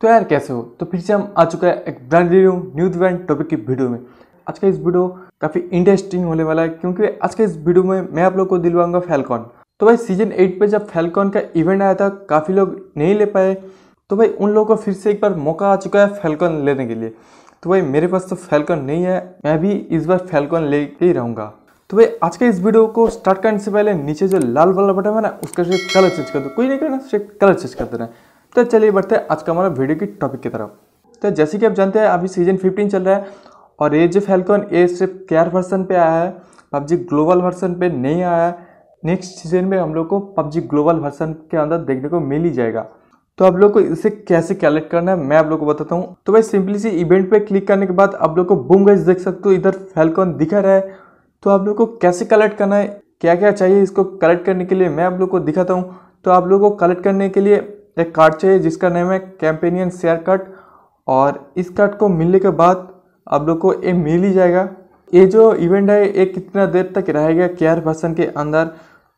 तो यार कैसे हो तो फिर से हम आ चुका है एक brand review new brand topic की वीडियो में आज का इस वीडियो काफ़ी इंटरेस्टिंग होने वाला है क्योंकि आज के इस वीडियो में मैं आप लोग को दिलवाऊंगा फैलकॉन तो भाई सीजन एट पे जब फैलकॉन का इवेंट आया था काफ़ी लोग नहीं ले पाए तो भाई उन लोगों को फिर से एक बार मौका आ चुका है फैलकॉन लेने के लिए तो भाई मेरे पास तो फैलकॉन नहीं है मैं भी इस बार फैलकॉन ले ही रहूँगा तो भाई आज के इस वीडियो को स्टार्ट करने से पहले नीचे जो लाल वाला बटन है ना उसका सिर्फ कलर चेंज कर दो कोई नहीं करना सिर्फ कलर चेंज कर देना है तो चलिए बढ़ते हैं आज का हमारा वीडियो की टॉपिक की तरफ तो जैसे कि आप जानते हैं अभी सीजन फिफ्टीन चल रहा है और ये जो फैलकॉन ए सिर्फ केयर वर्सन पर आया है पबजी ग्लोबल वर्सन पर नहीं आया है नेक्स्ट सीजन में हम लोग को पबजी ग्लोबल वर्सन के अंदर देखने को मिल ही जाएगा तो आप लोग को इसे कैसे कलेक्ट करना है मैं आप लोग को बताता हूँ तो भाई सिंपली सी इवेंट पे क्लिक करने के बाद आप लोग को बूम गाइज देख सकते हो इधर फैलकॉन दिखा रहा है तो आप लोग को कैसे कलेक्ट करना है क्या क्या चाहिए इसको कलेक्ट करने के लिए मैं आप लोग को दिखाता हूँ तो आप लोग को कलेक्ट करने के लिए एक कार्ड चाहिए जिसका नेम है कैंपेनियन शेयर कार्ड और इस कार्ड को मिलने के बाद आप लोग को ये मिल ही जाएगा ये जो इवेंट है ये कितना देर तक रहेगा केयर भर्सन के अंदर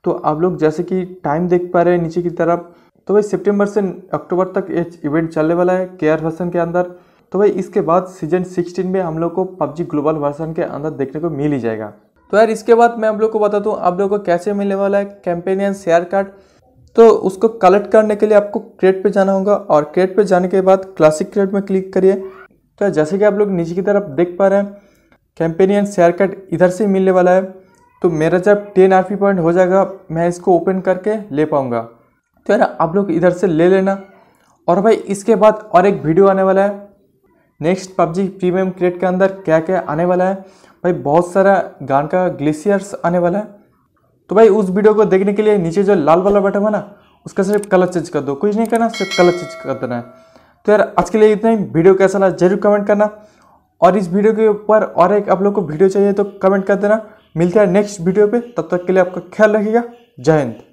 तो आप लोग जैसे कि टाइम देख पा रहे हैं नीचे की तरफ तो भाई सितंबर से अक्टूबर तक ये इवेंट चलने वाला है केयर भर्सन के अंदर तो भाई इसके बाद सीजन 16 में हम लोग को पबजी ग्लोबल वर्सन के अंदर देखने को मिल ही जाएगा तो यार इसके बाद मैं आप लोग को बताता हूँ आप लोग को कैसे मिलने वाला है कैंपेनियन शेयर कार्ड तो उसको कलेक्ट करने के लिए आपको क्रेट पे जाना होगा और क्रेट पे जाने के बाद क्लासिक क्रेट में क्लिक करिए तो जैसे कि आप लोग नीचे की तरफ देख पा रहे हैं कैंपेनियन शेयर कट इधर से मिलने वाला है तो मेरा जब टेन आर पॉइंट हो जाएगा मैं इसको ओपन करके ले पाऊँगा तो है ना आप लोग इधर से ले लेना और भाई इसके बाद और एक वीडियो आने वाला है नेक्स्ट पबजी प्रीमियम क्रेड के अंदर क्या क्या आने वाला है भाई बहुत सारा गान का ग्लेशियर्स आने वाला है तो भाई उस वीडियो को देखने के लिए नीचे जो लाल वाला बटन है ना उसका सिर्फ कलर चेंज कर दो कुछ नहीं करना सिर्फ कलर चेंज कर देना है तो यार आज के लिए इतना ही वीडियो कैसा लगा जरूर कमेंट करना और इस वीडियो के ऊपर और एक आप लोग को वीडियो चाहिए तो कमेंट कर देना मिलते हैं नेक्स्ट वीडियो पे तब तक के लिए आपका ख्याल रखिएगा जय हिंद